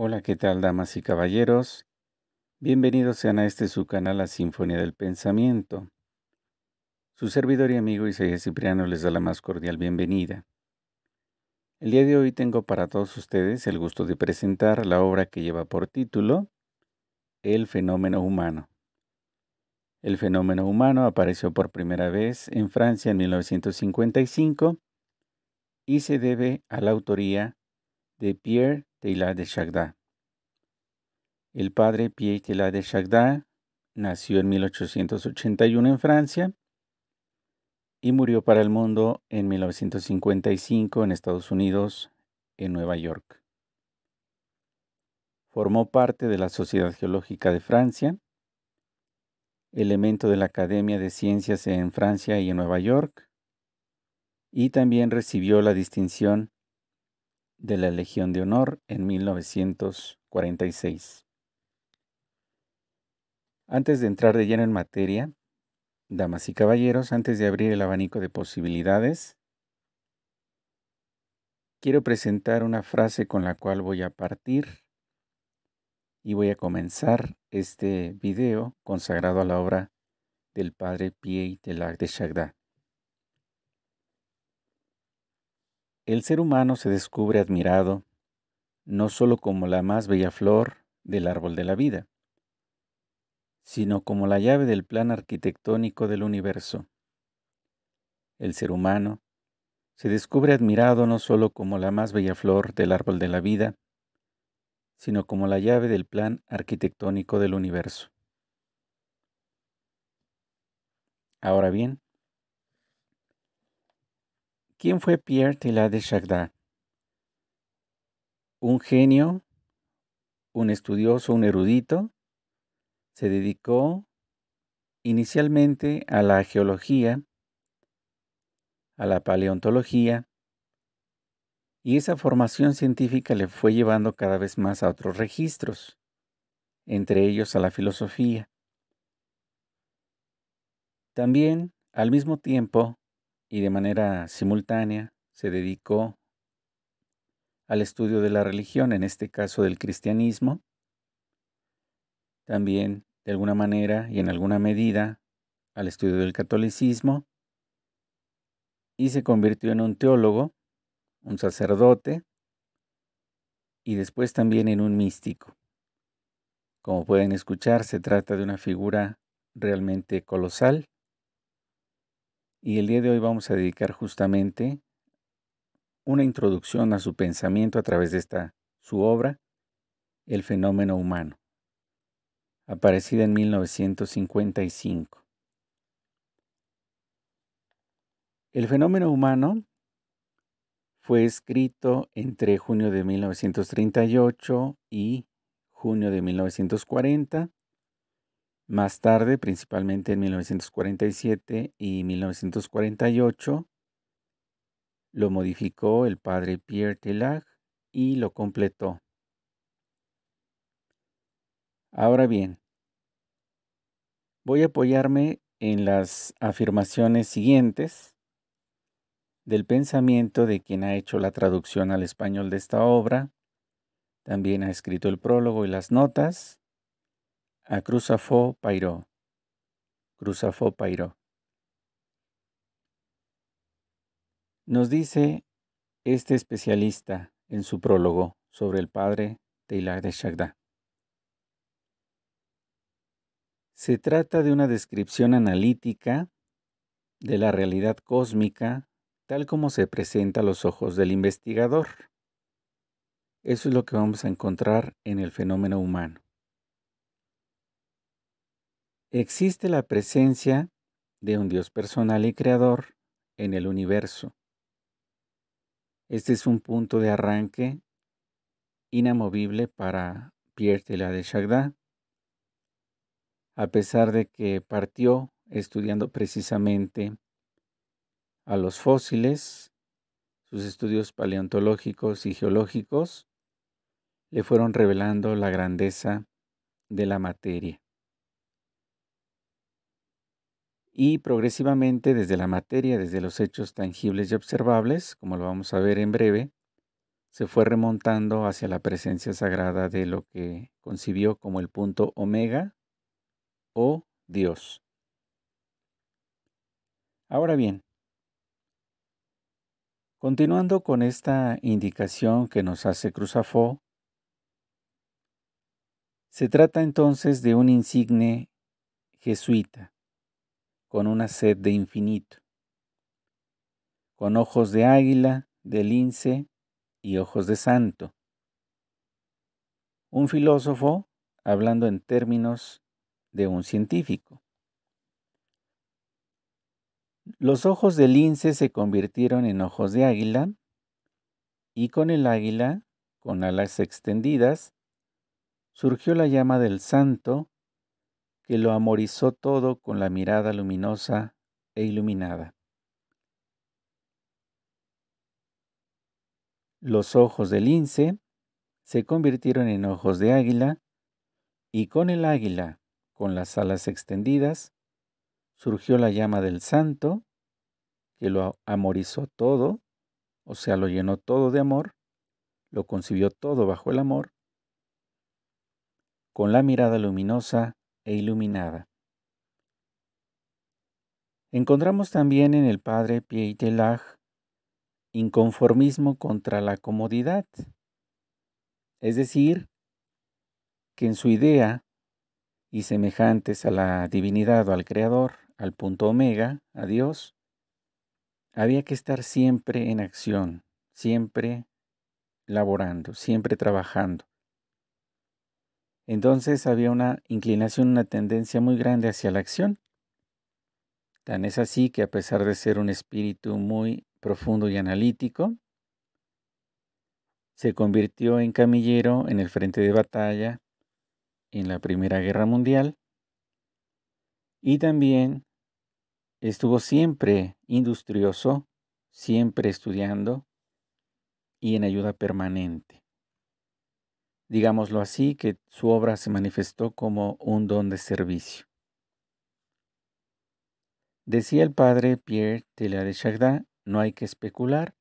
Hola, ¿qué tal, damas y caballeros? Bienvenidos sean a este su canal La Sinfonía del Pensamiento. Su servidor y amigo Isaías Cipriano les da la más cordial bienvenida. El día de hoy tengo para todos ustedes el gusto de presentar la obra que lleva por título El fenómeno humano. El fenómeno humano apareció por primera vez en Francia en 1955 y se debe a la autoría de Pierre Teilhard de Chagda. El padre Pierre Teilhard de Shagdá nació en 1881 en Francia y murió para el mundo en 1955 en Estados Unidos, en Nueva York. Formó parte de la Sociedad Geológica de Francia, elemento de la Academia de Ciencias en Francia y en Nueva York, y también recibió la distinción de la Legión de Honor en 1946. Antes de entrar de lleno en materia, damas y caballeros, antes de abrir el abanico de posibilidades, quiero presentar una frase con la cual voy a partir y voy a comenzar este video consagrado a la obra del padre Pie la de Shagdad. El ser humano se descubre admirado no sólo como la más bella flor del árbol de la vida, sino como la llave del plan arquitectónico del universo. El ser humano se descubre admirado no sólo como la más bella flor del árbol de la vida, sino como la llave del plan arquitectónico del universo. Ahora bien, ¿Quién fue Pierre Teilhard de Chardin? Un genio, un estudioso, un erudito. Se dedicó inicialmente a la geología, a la paleontología, y esa formación científica le fue llevando cada vez más a otros registros, entre ellos a la filosofía. También, al mismo tiempo, y de manera simultánea se dedicó al estudio de la religión, en este caso del cristianismo. También, de alguna manera y en alguna medida, al estudio del catolicismo. Y se convirtió en un teólogo, un sacerdote y después también en un místico. Como pueden escuchar, se trata de una figura realmente colosal y el día de hoy vamos a dedicar justamente una introducción a su pensamiento a través de esta su obra, El fenómeno humano, aparecida en 1955. El fenómeno humano fue escrito entre junio de 1938 y junio de 1940 más tarde, principalmente en 1947 y 1948, lo modificó el padre Pierre Telag y lo completó. Ahora bien, voy a apoyarme en las afirmaciones siguientes del pensamiento de quien ha hecho la traducción al español de esta obra, también ha escrito el prólogo y las notas, a ah, Cruzafó Pairó. Cruzafó Pairó. Nos dice este especialista en su prólogo sobre el padre de de Shagda. Se trata de una descripción analítica de la realidad cósmica tal como se presenta a los ojos del investigador. Eso es lo que vamos a encontrar en el fenómeno humano. Existe la presencia de un Dios personal y creador en el universo. Este es un punto de arranque inamovible para Pierre de de A pesar de que partió estudiando precisamente a los fósiles, sus estudios paleontológicos y geológicos le fueron revelando la grandeza de la materia. y progresivamente desde la materia, desde los hechos tangibles y observables, como lo vamos a ver en breve, se fue remontando hacia la presencia sagrada de lo que concibió como el punto omega o Dios. Ahora bien, continuando con esta indicación que nos hace Cruzafó, se trata entonces de un insigne jesuita, con una sed de infinito, con ojos de águila, de lince y ojos de santo. Un filósofo hablando en términos de un científico. Los ojos de lince se convirtieron en ojos de águila y con el águila, con alas extendidas, surgió la llama del santo que lo amorizó todo con la mirada luminosa e iluminada. Los ojos del lince se convirtieron en ojos de águila y con el águila, con las alas extendidas, surgió la llama del santo, que lo amorizó todo, o sea, lo llenó todo de amor, lo concibió todo bajo el amor, con la mirada luminosa e iluminada. Encontramos también en el padre Pietelag inconformismo contra la comodidad, es decir, que en su idea y semejantes a la divinidad o al creador, al punto omega, a Dios, había que estar siempre en acción, siempre laborando, siempre trabajando, entonces había una inclinación, una tendencia muy grande hacia la acción. Tan es así que a pesar de ser un espíritu muy profundo y analítico, se convirtió en camillero en el frente de batalla en la Primera Guerra Mundial y también estuvo siempre industrioso, siempre estudiando y en ayuda permanente digámoslo así, que su obra se manifestó como un don de servicio. Decía el padre Pierre Teilhard de no hay que especular,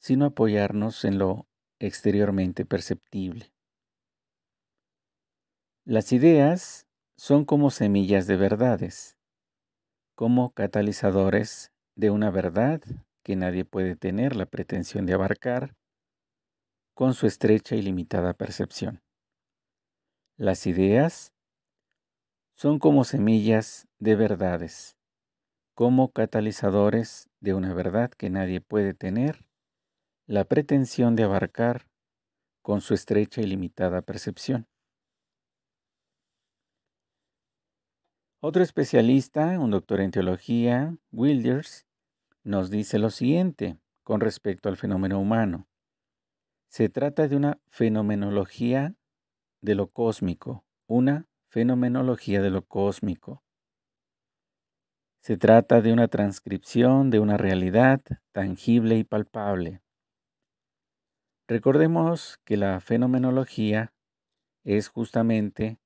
sino apoyarnos en lo exteriormente perceptible. Las ideas son como semillas de verdades, como catalizadores de una verdad que nadie puede tener la pretensión de abarcar, con su estrecha y limitada percepción. Las ideas son como semillas de verdades, como catalizadores de una verdad que nadie puede tener la pretensión de abarcar con su estrecha y limitada percepción. Otro especialista, un doctor en teología, Wilders, nos dice lo siguiente con respecto al fenómeno humano. Se trata de una fenomenología de lo cósmico, una fenomenología de lo cósmico. Se trata de una transcripción de una realidad tangible y palpable. Recordemos que la fenomenología es justamente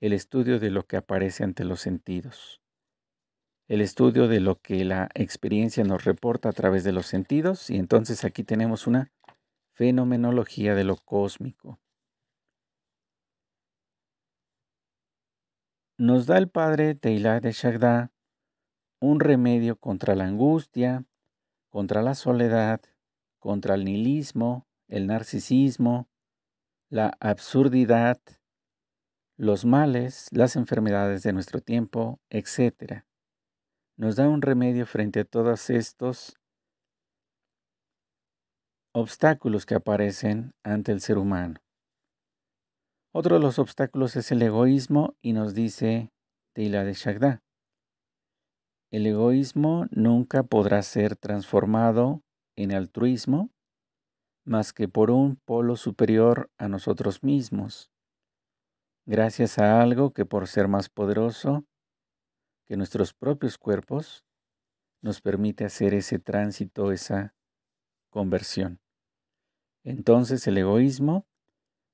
el estudio de lo que aparece ante los sentidos, el estudio de lo que la experiencia nos reporta a través de los sentidos, y entonces aquí tenemos una fenomenología de lo cósmico. Nos da el padre Teilhard de Shagdá un remedio contra la angustia, contra la soledad, contra el nihilismo, el narcisismo, la absurdidad, los males, las enfermedades de nuestro tiempo, etc. Nos da un remedio frente a todos estos obstáculos que aparecen ante el ser humano. Otro de los obstáculos es el egoísmo y nos dice Teila de Shagdá. El egoísmo nunca podrá ser transformado en altruismo más que por un polo superior a nosotros mismos, gracias a algo que por ser más poderoso que nuestros propios cuerpos, nos permite hacer ese tránsito, esa conversión entonces el egoísmo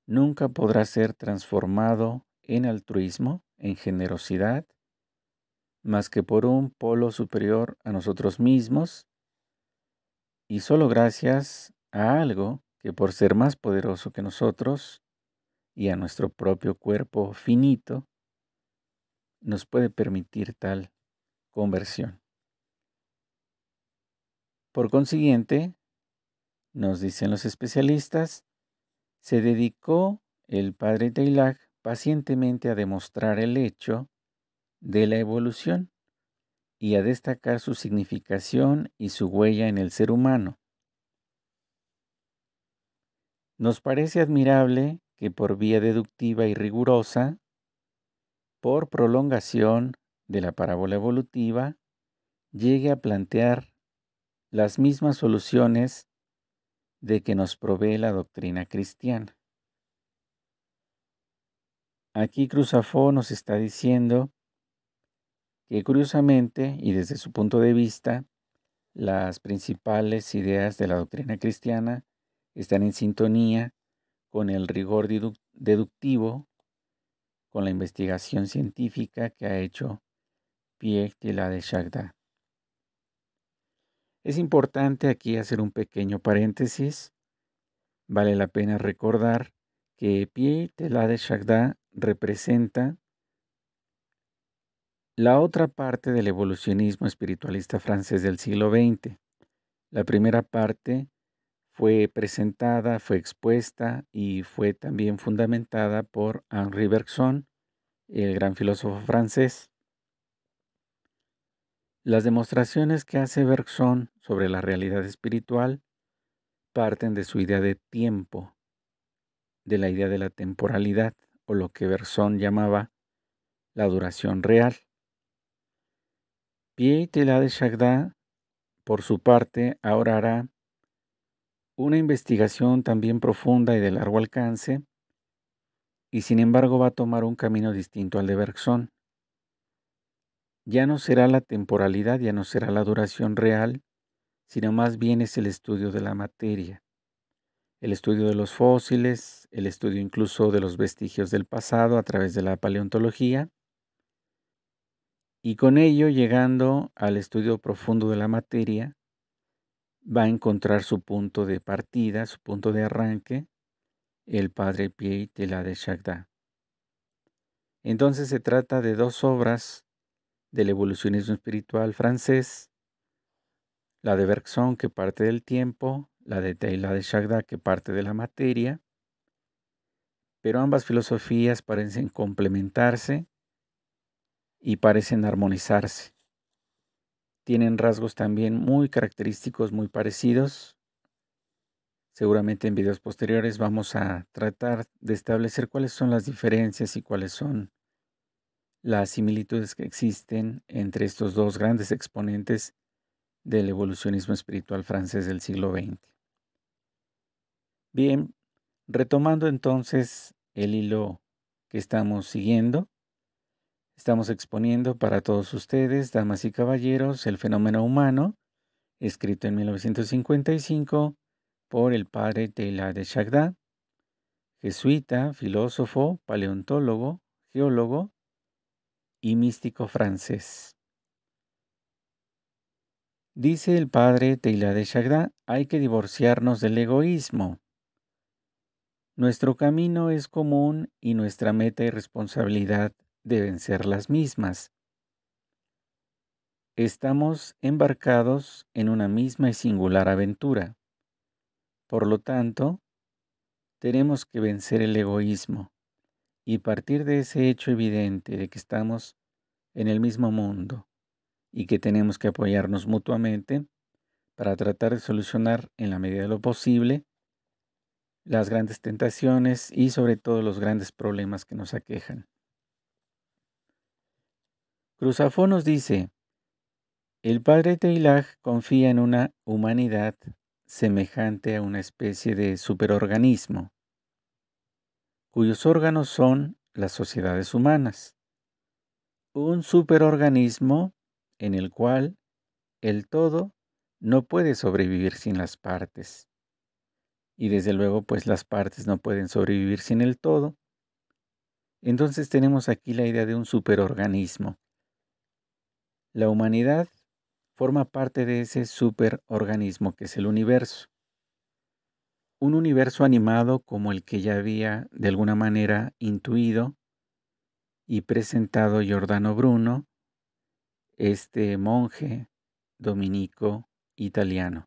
nunca podrá ser transformado en altruismo, en generosidad, más que por un polo superior a nosotros mismos y solo gracias a algo que por ser más poderoso que nosotros y a nuestro propio cuerpo finito, nos puede permitir tal conversión. Por consiguiente, nos dicen los especialistas, se dedicó el padre Teilag pacientemente a demostrar el hecho de la evolución y a destacar su significación y su huella en el ser humano. Nos parece admirable que por vía deductiva y rigurosa, por prolongación de la parábola evolutiva, llegue a plantear las mismas soluciones de que nos provee la doctrina cristiana. Aquí Cruzafó nos está diciendo que curiosamente y desde su punto de vista, las principales ideas de la doctrina cristiana están en sintonía con el rigor deductivo, con la investigación científica que ha hecho Pierre de la de es importante aquí hacer un pequeño paréntesis. Vale la pena recordar que Pie la de chagda representa la otra parte del evolucionismo espiritualista francés del siglo XX. La primera parte fue presentada, fue expuesta y fue también fundamentada por Henri Bergson, el gran filósofo francés. Las demostraciones que hace Bergson sobre la realidad espiritual parten de su idea de tiempo, de la idea de la temporalidad o lo que Bergson llamaba la duración real. la de Shagdá, por su parte, ahora hará una investigación también profunda y de largo alcance, y sin embargo va a tomar un camino distinto al de Bergson ya no será la temporalidad, ya no será la duración real, sino más bien es el estudio de la materia, el estudio de los fósiles, el estudio incluso de los vestigios del pasado a través de la paleontología, y con ello llegando al estudio profundo de la materia, va a encontrar su punto de partida, su punto de arranque, el padre pie de la de Shagdá. Entonces se trata de dos obras del evolucionismo espiritual francés, la de Bergson que parte del tiempo, la de Taylor de Chagda, que parte de la materia, pero ambas filosofías parecen complementarse y parecen armonizarse. Tienen rasgos también muy característicos, muy parecidos. Seguramente en videos posteriores vamos a tratar de establecer cuáles son las diferencias y cuáles son las similitudes que existen entre estos dos grandes exponentes del evolucionismo espiritual francés del siglo XX. Bien, retomando entonces el hilo que estamos siguiendo, estamos exponiendo para todos ustedes, damas y caballeros, el fenómeno humano, escrito en 1955 por el padre Taylor de chagdad jesuita, filósofo, paleontólogo, geólogo y místico francés. Dice el padre Teila de Chagdá, hay que divorciarnos del egoísmo. Nuestro camino es común y nuestra meta y responsabilidad deben ser las mismas. Estamos embarcados en una misma y singular aventura. Por lo tanto, tenemos que vencer el egoísmo. Y partir de ese hecho evidente de que estamos en el mismo mundo y que tenemos que apoyarnos mutuamente para tratar de solucionar en la medida de lo posible las grandes tentaciones y sobre todo los grandes problemas que nos aquejan. Cruzafó nos dice, el padre Teilaj confía en una humanidad semejante a una especie de superorganismo, cuyos órganos son las sociedades humanas. Un superorganismo en el cual el todo no puede sobrevivir sin las partes. Y desde luego, pues las partes no pueden sobrevivir sin el todo. Entonces tenemos aquí la idea de un superorganismo. La humanidad forma parte de ese superorganismo que es el universo un universo animado como el que ya había de alguna manera intuido y presentado Giordano Bruno, este monje dominico italiano.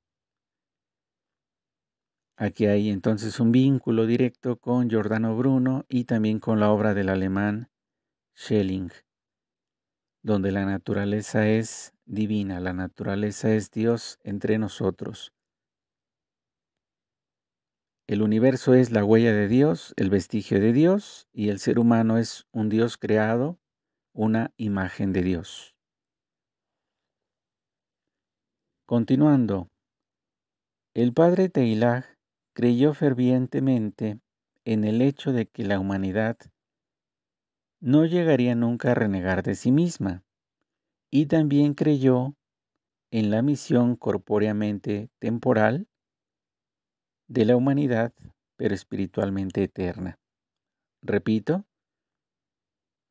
Aquí hay entonces un vínculo directo con Giordano Bruno y también con la obra del alemán Schelling, donde la naturaleza es divina, la naturaleza es Dios entre nosotros. El universo es la huella de Dios, el vestigio de Dios, y el ser humano es un Dios creado, una imagen de Dios. Continuando, el padre Teilag creyó fervientemente en el hecho de que la humanidad no llegaría nunca a renegar de sí misma, y también creyó en la misión corpóreamente temporal de la humanidad, pero espiritualmente eterna. Repito,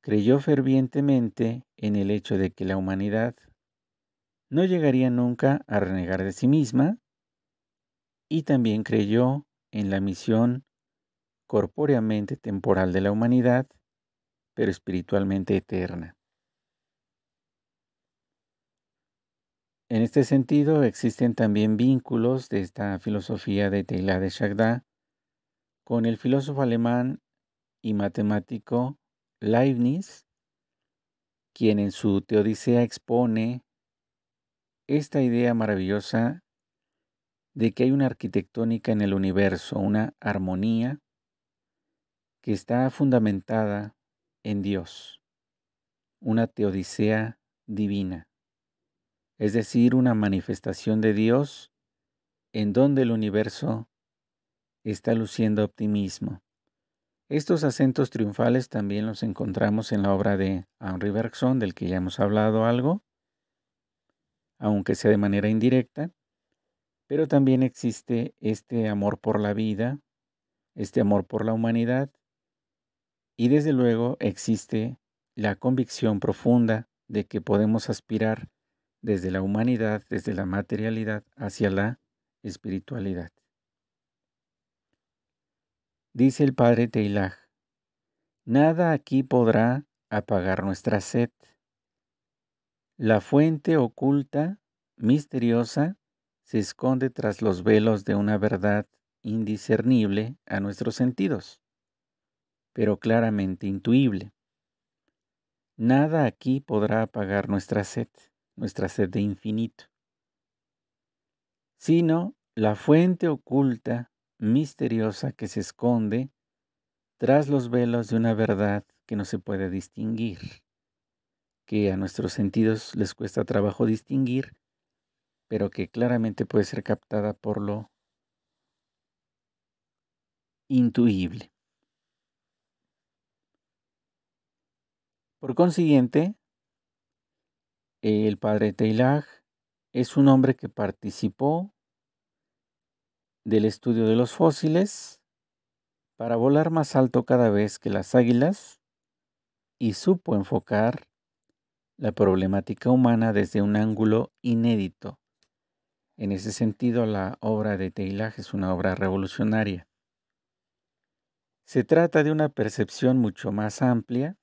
creyó fervientemente en el hecho de que la humanidad no llegaría nunca a renegar de sí misma y también creyó en la misión corpóreamente temporal de la humanidad, pero espiritualmente eterna. En este sentido, existen también vínculos de esta filosofía de Teilhard de Chagdá con el filósofo alemán y matemático Leibniz, quien en su Teodicea expone esta idea maravillosa de que hay una arquitectónica en el universo, una armonía que está fundamentada en Dios, una teodicea divina es decir, una manifestación de Dios en donde el universo está luciendo optimismo. Estos acentos triunfales también los encontramos en la obra de Henri Bergson, del que ya hemos hablado algo, aunque sea de manera indirecta, pero también existe este amor por la vida, este amor por la humanidad, y desde luego existe la convicción profunda de que podemos aspirar desde la humanidad, desde la materialidad hacia la espiritualidad. Dice el padre Teilaj, nada aquí podrá apagar nuestra sed. La fuente oculta, misteriosa, se esconde tras los velos de una verdad indiscernible a nuestros sentidos, pero claramente intuible. Nada aquí podrá apagar nuestra sed nuestra sed de infinito, sino la fuente oculta, misteriosa que se esconde tras los velos de una verdad que no se puede distinguir, que a nuestros sentidos les cuesta trabajo distinguir, pero que claramente puede ser captada por lo intuible. Por consiguiente, el padre Teilag es un hombre que participó del estudio de los fósiles para volar más alto cada vez que las águilas y supo enfocar la problemática humana desde un ángulo inédito. En ese sentido, la obra de Teilag es una obra revolucionaria. Se trata de una percepción mucho más amplia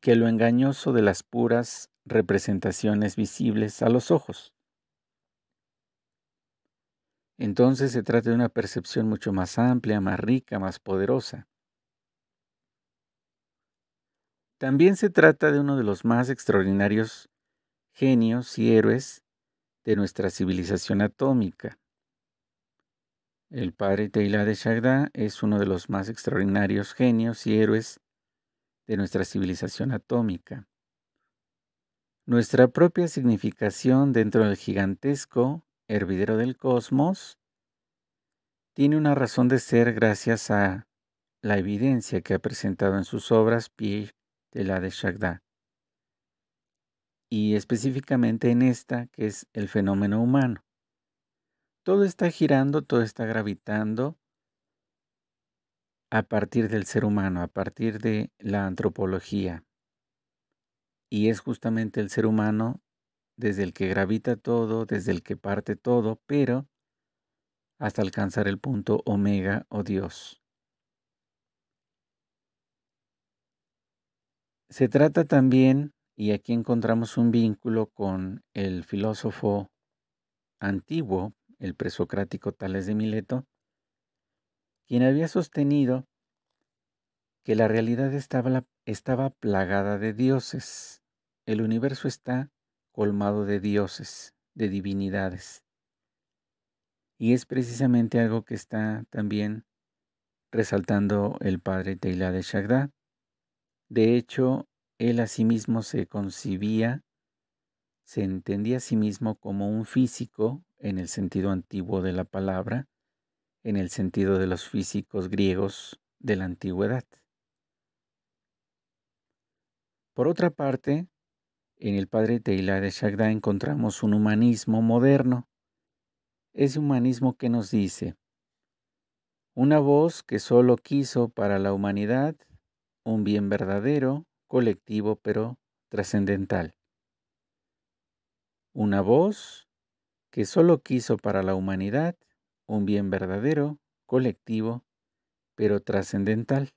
que lo engañoso de las puras representaciones visibles a los ojos. Entonces se trata de una percepción mucho más amplia, más rica, más poderosa. También se trata de uno de los más extraordinarios genios y héroes de nuestra civilización atómica. El padre Teilhard de Shagdá es uno de los más extraordinarios genios y héroes de nuestra civilización atómica. Nuestra propia significación dentro del gigantesco hervidero del cosmos tiene una razón de ser gracias a la evidencia que ha presentado en sus obras Pierre de la de Chagda, y específicamente en esta que es el fenómeno humano. Todo está girando, todo está gravitando a partir del ser humano, a partir de la antropología. Y es justamente el ser humano desde el que gravita todo, desde el que parte todo, pero hasta alcanzar el punto omega o Dios. Se trata también, y aquí encontramos un vínculo con el filósofo antiguo, el presocrático Tales de Mileto, quien había sostenido que la realidad estaba, estaba plagada de dioses. El universo está colmado de dioses, de divinidades. Y es precisamente algo que está también resaltando el padre Teila de Shagdad. De hecho, él a sí mismo se concibía, se entendía a sí mismo como un físico, en el sentido antiguo de la palabra, en el sentido de los físicos griegos de la antigüedad. Por otra parte, en el padre Teila de Shagdá encontramos un humanismo moderno. Ese humanismo que nos dice, una voz que solo quiso para la humanidad un bien verdadero, colectivo, pero trascendental. Una voz que solo quiso para la humanidad un bien verdadero, colectivo, pero trascendental.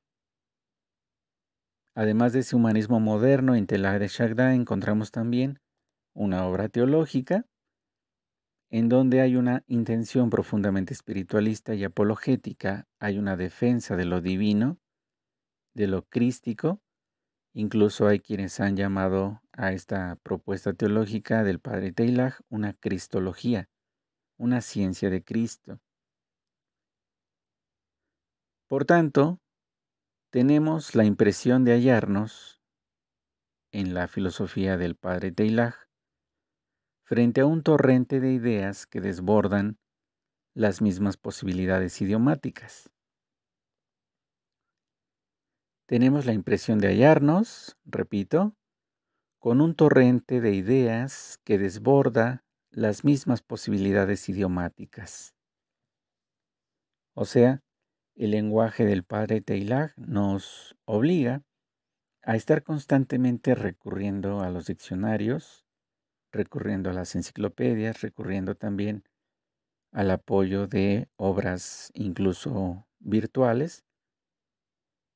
Además de ese humanismo moderno en Telag de Shagda, encontramos también una obra teológica en donde hay una intención profundamente espiritualista y apologética, hay una defensa de lo divino, de lo crístico, incluso hay quienes han llamado a esta propuesta teológica del padre telag una cristología, una ciencia de Cristo. Por tanto, tenemos la impresión de hallarnos en la filosofía del padre Teilhard frente a un torrente de ideas que desbordan las mismas posibilidades idiomáticas. Tenemos la impresión de hallarnos, repito, con un torrente de ideas que desborda las mismas posibilidades idiomáticas. O sea, el lenguaje del padre Teilag nos obliga a estar constantemente recurriendo a los diccionarios, recurriendo a las enciclopedias, recurriendo también al apoyo de obras incluso virtuales,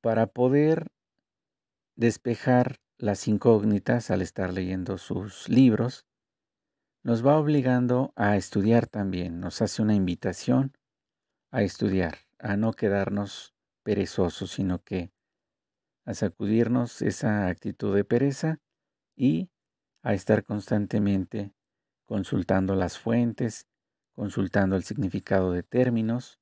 para poder despejar las incógnitas al estar leyendo sus libros nos va obligando a estudiar también, nos hace una invitación a estudiar, a no quedarnos perezosos, sino que a sacudirnos esa actitud de pereza y a estar constantemente consultando las fuentes, consultando el significado de términos.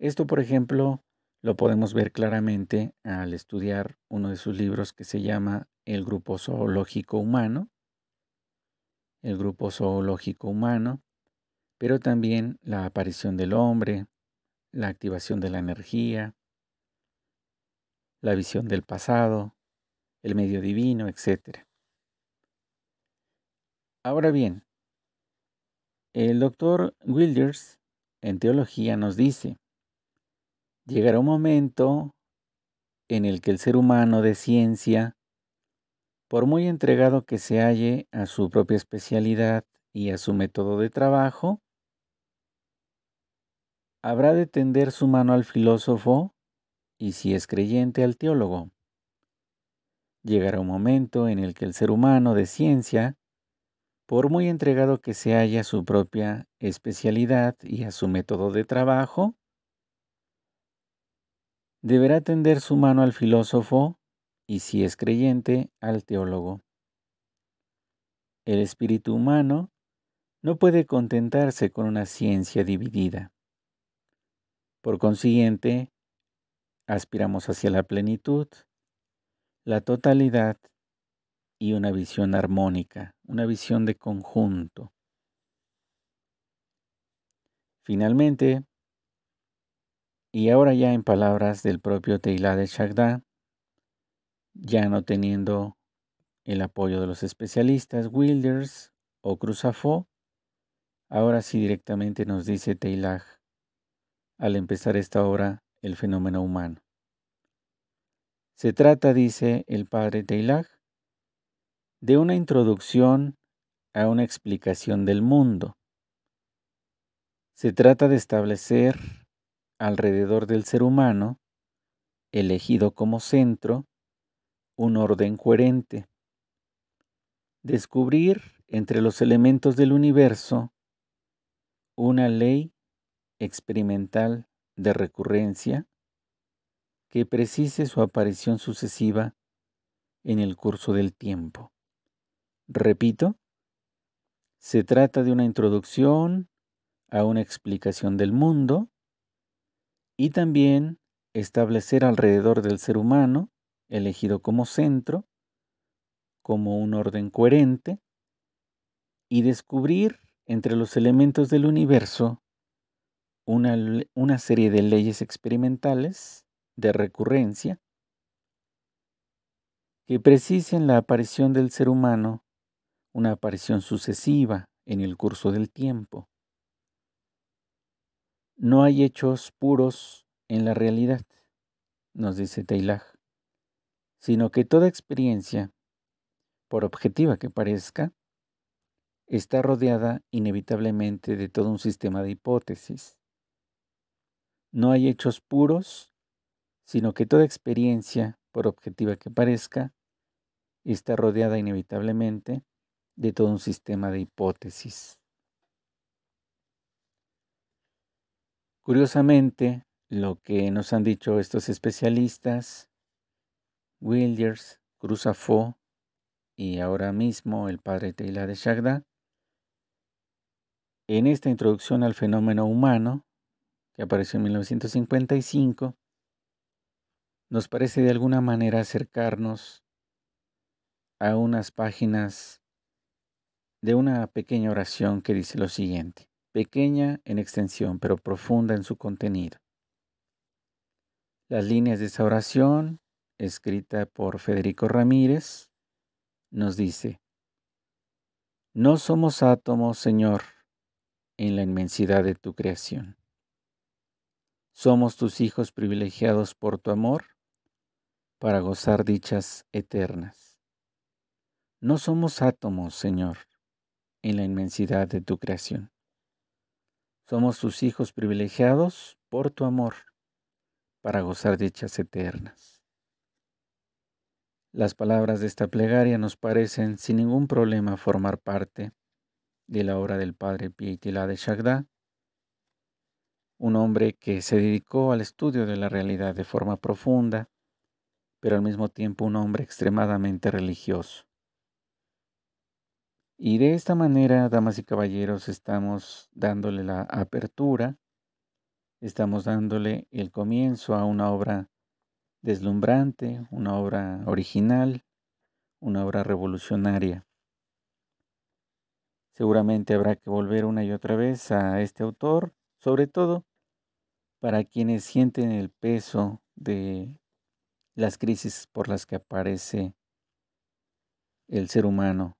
Esto, por ejemplo, lo podemos ver claramente al estudiar uno de sus libros que se llama El grupo zoológico humano, el grupo zoológico humano, pero también la aparición del hombre, la activación de la energía, la visión del pasado, el medio divino, etc. Ahora bien, el doctor Wilders en teología nos dice, llegará un momento en el que el ser humano de ciencia por muy entregado que se halle a su propia especialidad y a su método de trabajo, habrá de tender su mano al filósofo y si es creyente al teólogo. Llegará un momento en el que el ser humano de ciencia, por muy entregado que se halle a su propia especialidad y a su método de trabajo, deberá tender su mano al filósofo y si es creyente, al teólogo. El espíritu humano no puede contentarse con una ciencia dividida. Por consiguiente, aspiramos hacia la plenitud, la totalidad y una visión armónica, una visión de conjunto. Finalmente, y ahora ya en palabras del propio teila de Shagdá, ya no teniendo el apoyo de los especialistas, Wilders o Cruzafó, ahora sí directamente nos dice Teilhard al empezar esta obra El fenómeno humano. Se trata, dice el padre Teilhard, de una introducción a una explicación del mundo. Se trata de establecer alrededor del ser humano, elegido como centro, un orden coherente. Descubrir entre los elementos del universo una ley experimental de recurrencia que precise su aparición sucesiva en el curso del tiempo. Repito, se trata de una introducción a una explicación del mundo y también establecer alrededor del ser humano elegido como centro, como un orden coherente, y descubrir entre los elementos del universo una, serie de leyes experimentales de recurrencia que precisen la aparición del ser humano, una aparición sucesiva en el curso del tiempo. No hay hechos puros en la realidad, nos dice Teilhard sino que toda experiencia, por objetiva que parezca, está rodeada inevitablemente de todo un sistema de hipótesis. No hay hechos puros, sino que toda experiencia, por objetiva que parezca, está rodeada inevitablemente de todo un sistema de hipótesis. Curiosamente, lo que nos han dicho estos especialistas Wilders, cruzafo y ahora mismo el padre Teila de Shagda, en esta introducción al fenómeno humano, que apareció en 1955, nos parece de alguna manera acercarnos a unas páginas de una pequeña oración que dice lo siguiente, pequeña en extensión pero profunda en su contenido. Las líneas de esa oración escrita por Federico Ramírez, nos dice, No somos átomos, Señor, en la inmensidad de tu creación. Somos tus hijos privilegiados por tu amor para gozar dichas eternas. No somos átomos, Señor, en la inmensidad de tu creación. Somos tus hijos privilegiados por tu amor para gozar dichas eternas. Las palabras de esta plegaria nos parecen sin ningún problema formar parte de la obra del padre Pietilá de Shagdá, un hombre que se dedicó al estudio de la realidad de forma profunda, pero al mismo tiempo un hombre extremadamente religioso. Y de esta manera, damas y caballeros, estamos dándole la apertura, estamos dándole el comienzo a una obra deslumbrante, una obra original, una obra revolucionaria. Seguramente habrá que volver una y otra vez a este autor, sobre todo para quienes sienten el peso de las crisis por las que aparece el ser humano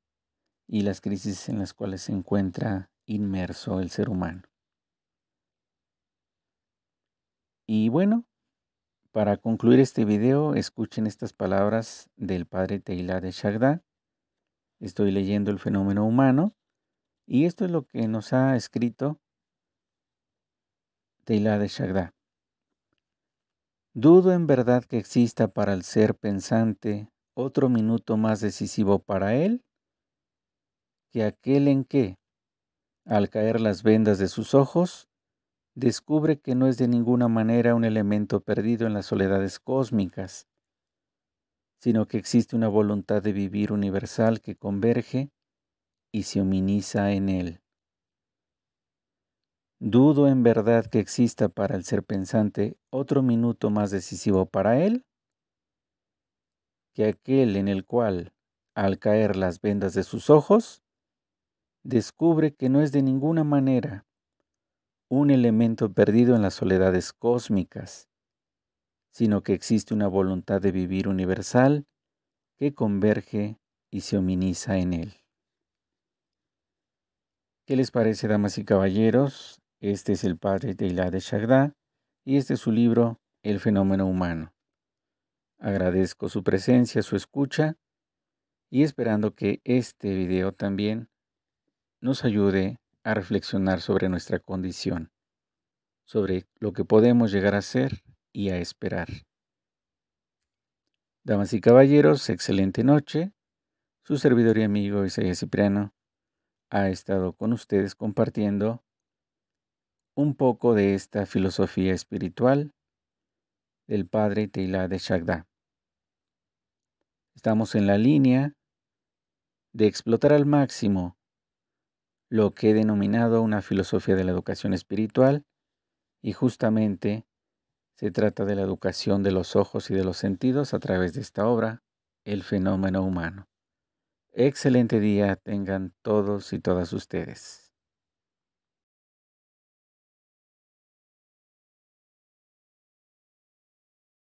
y las crisis en las cuales se encuentra inmerso el ser humano. Y bueno, para concluir este video, escuchen estas palabras del padre Teila de Shagda. Estoy leyendo el fenómeno humano y esto es lo que nos ha escrito Teila de Shagda. Dudo en verdad que exista para el ser pensante otro minuto más decisivo para él que aquel en que, al caer las vendas de sus ojos, descubre que no es de ninguna manera un elemento perdido en las soledades cósmicas, sino que existe una voluntad de vivir universal que converge y se humaniza en él. Dudo en verdad que exista para el ser pensante otro minuto más decisivo para él que aquel en el cual, al caer las vendas de sus ojos, descubre que no es de ninguna manera un elemento perdido en las soledades cósmicas, sino que existe una voluntad de vivir universal que converge y se hominiza en él. ¿Qué les parece, damas y caballeros? Este es el padre de de Shagdá y este es su libro El fenómeno humano. Agradezco su presencia, su escucha y esperando que este video también nos ayude a reflexionar sobre nuestra condición, sobre lo que podemos llegar a ser y a esperar. Damas y caballeros, excelente noche. Su servidor y amigo Isaías Cipriano ha estado con ustedes compartiendo un poco de esta filosofía espiritual del padre Teila de Shagdá. Estamos en la línea de explotar al máximo lo que he denominado una filosofía de la educación espiritual y justamente se trata de la educación de los ojos y de los sentidos a través de esta obra, El fenómeno humano. Excelente día tengan todos y todas ustedes.